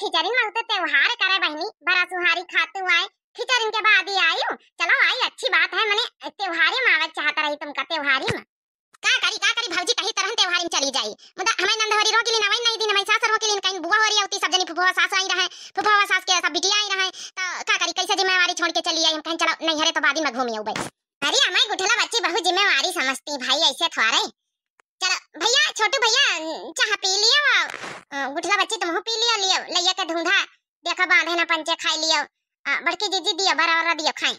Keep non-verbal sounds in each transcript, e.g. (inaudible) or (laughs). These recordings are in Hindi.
खिचड़ी मांगते त्योहार करे बहनी बड़ा सुहारी खातू आए खिचड़ी के बाद ही आई चलो आई अच्छी बात है मैंने त्योहारी में आवत चाहता रही तुमका त्योहारी में का करी का करी भौजी कहीं तरह त्योहार में चली जाई मुदा हमें नंदहरी रो के लिए नवाई नहीं दिन हमारी सास रो के लिए कहीं बुआ हो रही होती सब जनी फुफुआ सास आई रहे फुफुआ सास के सब बिटिया आई रहे तो का करी कैसे जिम्मेवारी छोड़ के चली आई हम कहीं चलो नहीं हरे तो बाद में घूमियो आऊ भाई अरे हमारी गुठला बच्ची बहु जिम्मेवारी समझती भाई ऐसे थारे चलो भैया छोटू भैया चाह पी लियो गुठला बच्ची तुम पी लियो लियो लैया के ढूंढा देखो बांधे ना पंचे खाई लियो बड़की जीजी दियो भरा भरा दियो खाई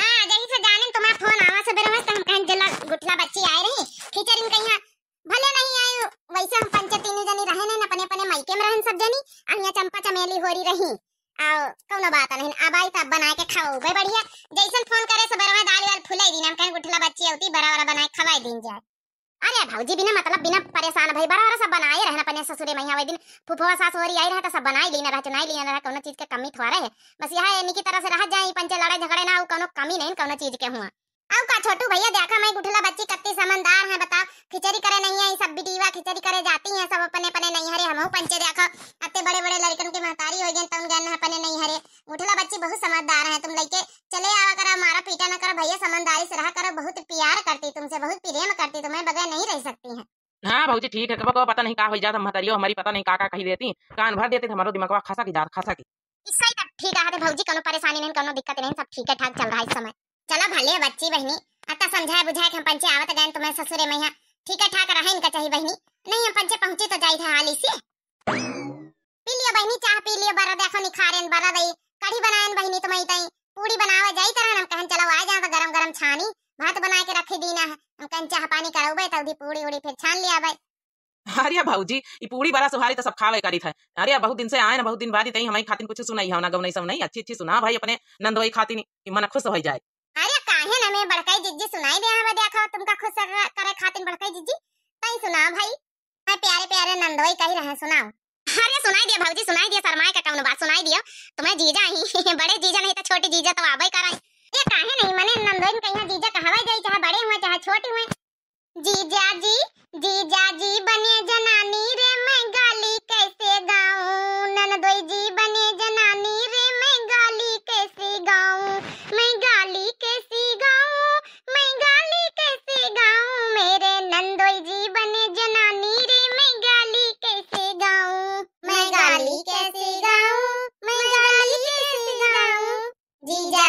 हाँ जही से जाने तुम्हारा फोन आवा से बेरवा से हम कहन जला गुठला बच्ची आए रही खिचरिन कहीं भले नहीं आयो वैसे हम पंचे तीनों जनी रहे ना अपने अपने मायके में रहन सब जनी अनिया चंपा चमेली होरी रही आओ कोनो बात नहीं अब आई तब तो बना के खाओ भाई बढ़िया जैसे फोन करे से बरवा दाल वाल फुलाई दिन हम कहन गुठला बच्ची होती बरा बरा बना के खवाई दिन जाए अरे भौजी बिना मतलब बिना परेशान भाई बड़ा सब बनाए रहना अपने ससुरे मैया वही दिन फुफवा सास हो रही आई रहा सब बनाई लेना रहा चुनाई लेना रहा कोनो चीज के कमी थोड़ा रहे बस यह एनी की तरह से रह जाए पंचे लड़ाई झगड़े ना कोनो कमी नहीं कोनो चीज के हुआ अब का छोटू भैया देखा मैं गुठला बच्ची कत्ती समझदार है बताओ खिचड़ी करे नहीं है सब बिटीवा खिचड़ी करे जाती है सब अपने अपने नहीं हरे हमहू पंचे देखो अत्ते बड़े बड़े लड़कन की महतारी हो गए तुम जान गए अपने नहीं हरे गुठला बच्ची बहुत समझदार है तुम लेके चले पीटा न करो भैया समझदारी से रहा करो बहुत प्यार करती तुमसे बहुत प्रेम करती तुम्हें बगैर नहीं रह सकती है हाँ भौजी ठीक है कब पता नहीं कहा हो जाता महतरियो हमारी पता नहीं का का कही देती कान भर देते हमारो दिमागवा खासा की जात खसा की सही तब ठीक है भौजी कोनो परेशानी नहीं कोनो दिक्कत नहीं सब ठीक है ठाक चल रहा है इस समय चलो भले बच्ची बहनी अता समझाए बुझाए हम पंचे आवत गए तुम्हें ससुरे में मैया ठीक है ठाक रहे इनका चाहिए बहनी नहीं हम पंचे पहुंचे तो जाई था हाल से पी लियो बहनी चाह पी लियो बरा देखो निखारेन बरा दई कढ़ी बनाएन बहनी तुम्हें तई पूरी बनावे जाई तरह हम कहन चलो आ जात गरम गरम छानी भात बना के रखी दीना है हम कहन चाह पानी करावे त दी पूरी उड़ी फिर छान लिया भाई हरिया भाजी ई पूरी बड़ा सुहारी तो सब खावे करी था हरिया बहुत दिन से आए ना बहुत दिन बाद ही हमारी खातिर कुछ सुनाई हो ना गौ नहीं सब नहीं अच्छी अच्छी सुना भाई अपने नंद भाई खाती नहीं मन खुश हो जाए अरे काहे ना मैं बड़काई जिज्जी सुनाई दे हमें देखा तुमका खुश करे खातिर बड़काई जिज्जी तई सुना भाई मैं प्यारे प्यारे नंद भाई कह रहे सुनाओ अरे सुनाई दिया भाजी सुनाई दिया शरमाए का कौन बात सुनाई दिया तो मैं जीजा ही (laughs) बड़े जीजा नहीं तो छोटे जीजा तो आबे कराई ये काहे नहीं मने नंदोइन कहिया जीजा कहवाई जाई चाहे बड़े हुए चाहे छोटे हुए जीजा जी जीजा जी बने जनानी रे मैं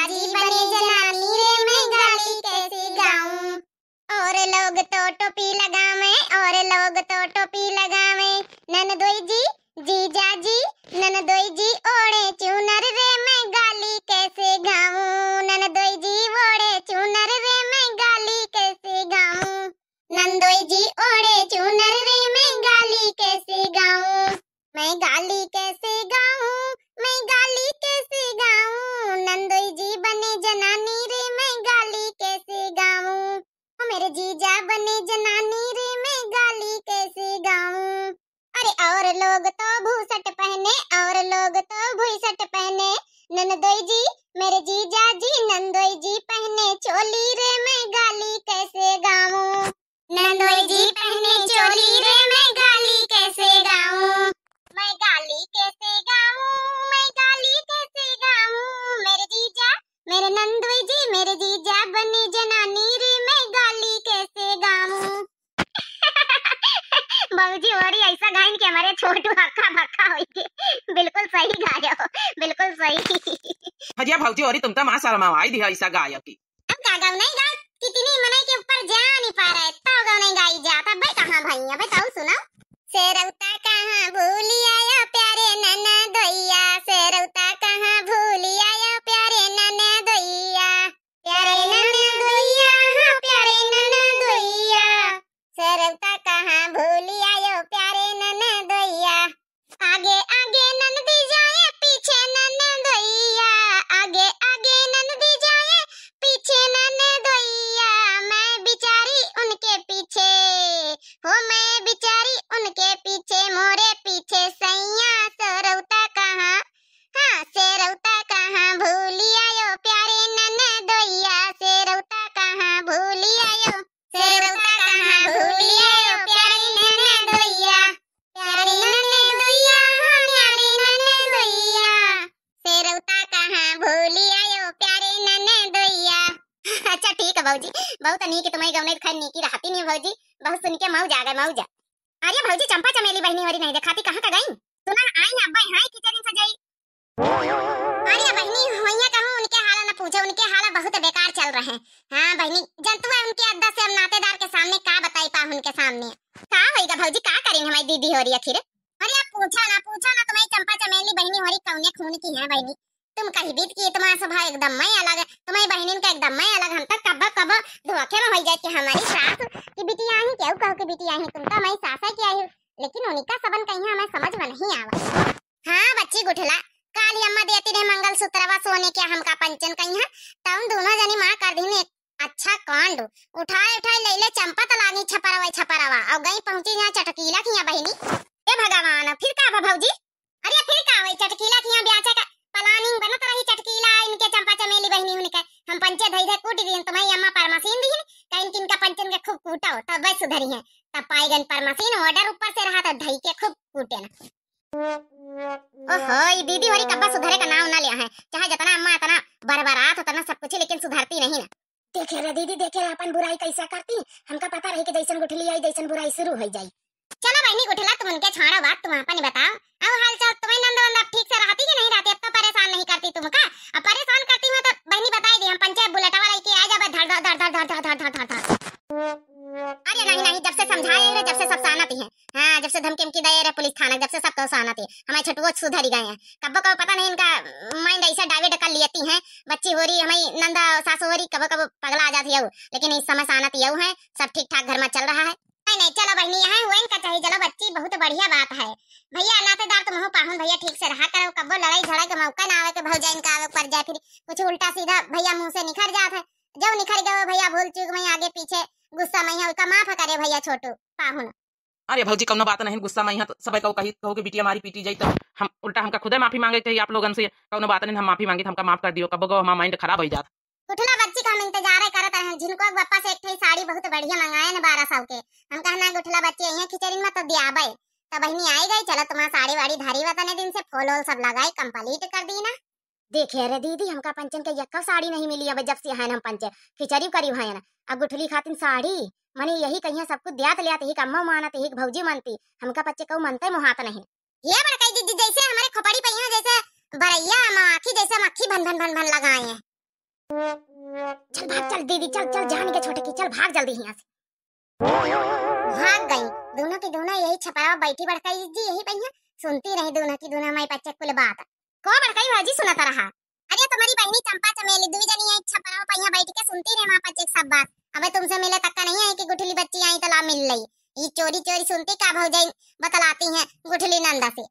राजी बने जनानी रे मैं गाली कैसे गाऊं और लोग तो टोपी लगावे और लोग तो टोपी लगावे नन दोई जी जीजा जी नन दोई जी ओड़े चुनर रे मैं गाली कैसे गाऊं जीजा बने जनानी रे मैं गाली कैसे गाऊं अरे और लोग तो भूसट पहने और लोग तो भूसट पहने ननदोई जी अरे छोटू हक्का बक्का हो बिल्कुल सही हो बिल्कुल सही हजिया भौजी ओरी तुम तो मां शर्मा आई दी ऐसा गाय की अब का गाव नहीं गाव बहुत नीक तुम्हारी गवने खैर नीकी रहती नहीं भौजी बहुत सुन के मऊ जा गए मऊ जा अरे भौजी चंपा चमेली बहनी वाली नहीं देखाती कहाँ का गई सुना आई ना भाई यहाँ किचन सजाई अरे बहनी होइया कहूँ उनके हाल ना पूछो उनके हाल बहुत बेकार चल रहे हैं हाँ बहनी जंतु है उनके अद्दा से हम नातेदार के सामने का बताई पा उनके सामने कहा होगा भौजी कहा करेंगे हमारी दीदी हो रही है फिर अरे आप पूछा ना पूछा ना तुम्हारी चंपा चमेली बहनी हो रही कौन खून की है बहनी तुम कही भी की तुम्हारा स्वभाव एकदम मैं अलग है तुम्हारी बहनिन का एकदम मैं अलग हम तक तो कब कब धोखे में हो जाए कि हमारी सास की बिटिया ही क्यों कहो की बिटिया ही तुम तो मैं सास है क्या लेकिन उनका सबन कहीं हमें समझ में नहीं आवा हाँ बच्ची गुठला काली अम्मा देती रहे मंगल सूत्रवा सोने के हमका पंचन कहीं है तुम दोनों जनी माँ कर दिन अच्छा कांड उठाए उठाए ले ले चंपा तलानी तो छपरावा छपरावा और गई पहुंची यहाँ चटकीला किया बहनी ए भगवान फिर का भौजी अरे फिर का वही चटकीला किया ब्याचा का प्लानिंग बनत रही चटकीला इनके चंपा चमेली बहनी उनके हम पंचे धई धई कूट तो तुम्हारी अम्मा परमासीन का इनके इनका पंचन के खूब कूटो तब वह सुधरी है तब पाईगन परमासीन ऑर्डर ऊपर से रहा था धई के खूब कूटे ना ओहो ये दीदी हरी कब्बा सुधरे का नाम ना लिया है चाहे जितना अम्मा इतना बरबरात उतना सब कुछ लेकिन सुधरती नहीं ना देखे रे दीदी देखे रे अपन बुराई कैसा करती हमका पता रही कि जैसन गुठली आई जैसन बुराई शुरू हो जाई चलो बहनी गुठला तुम उनके छाड़ो बात तुम अपन बताओ गए रे पुलिस थाना जब से सब तो सहना थी हमारे छटुओ सुधर ही गए हैं कब कब पता नहीं इनका माइंड ऐसा डाइवर्ट कर लेती हैं बच्ची हो रही हमारी नंदा सासू हो रही कब कब पगला आ जाती है लेकिन इस समय सहना थी है सब ठीक ठाक घर में चल रहा है नहीं नहीं चलो बहनी यहाँ वो इनका चाहिए चलो बच्ची बहुत बढ़िया बात है भैया नातेदार तो हो पाहुन भैया ठीक से रहा करो कब्बो लड़ाई झगड़ा के मौका ना आवे के तो भौजा इनका आवे पर जाए फिर कुछ उल्टा सीधा भैया मुंह से निखर जाता है जब निखर गए भैया भूल चूक मैं आगे पीछे गुस्सा मैं है माफ करे भैया छोटू पाहुन अरे भाजी कौन बात नहीं गुस्सा में यहाँ तो सब कहो कही कहो कि बिटिया हमारी पीटी जाए तो हम उल्टा हमका खुद माफी मांगे चाहिए आप लोगन से कौन बात नहीं हम माफी मांगे हमका माफ कर दियो कब गो हमारा माइंड खराब हो जात उठना बच्ची का हम इंतजार करत हैं जिनको पापा से एक साड़ी बहुत बढ़िया मंगाए ना 1200 के हम कहना उठला बच्ची यहीं खिचड़ी में तो दियाबे तो बहनी आई गई चलो तुम्हारा साड़ी वाड़ी धारी वतने दिन से फूल सब लगाई कंप्लीट कर दी ना देखे अरे दीदी हमका पंचन के यक्का साड़ी नहीं मिली अब जब से हैं हम पंचे खिचड़ी करीब है ना अब गुठली खातिन साड़ी मने यही कहीं सब कुछ दियात तो लिया तो ही कम्मा मानत ही भौजी मानती हमका बच्चे को मानते मुहात नहीं ये बड़काई दीदी जैसे हमारे खोपड़ी पहिया जैसे बड़ैया माखी जैसे मक्खी भन भन भन भन लगाए हैं चल भाग चल दीदी चल चल जान के छोटे की चल भाग जल्दी यहाँ से भाग गई दोनों की दोनों यही छपरा बैठी बड़काई जी यही पहिया सुनती रही दोनों की दोनों माई बच्चे कुल बात को बड़काई भाजी सुनाता रहा अरे तुम्हारी बहनी चंपा चमेली दुई जनी है इच्छा पर पैया बैठ के सुनती रहे मां पर एक सब बात अबे तुमसे मिले तक का नहीं है कि गुठली बच्ची आई तलाब मिल ली ये चोरी चोरी सुनती का भौजाई बतलाती हैं गुठली नंदा से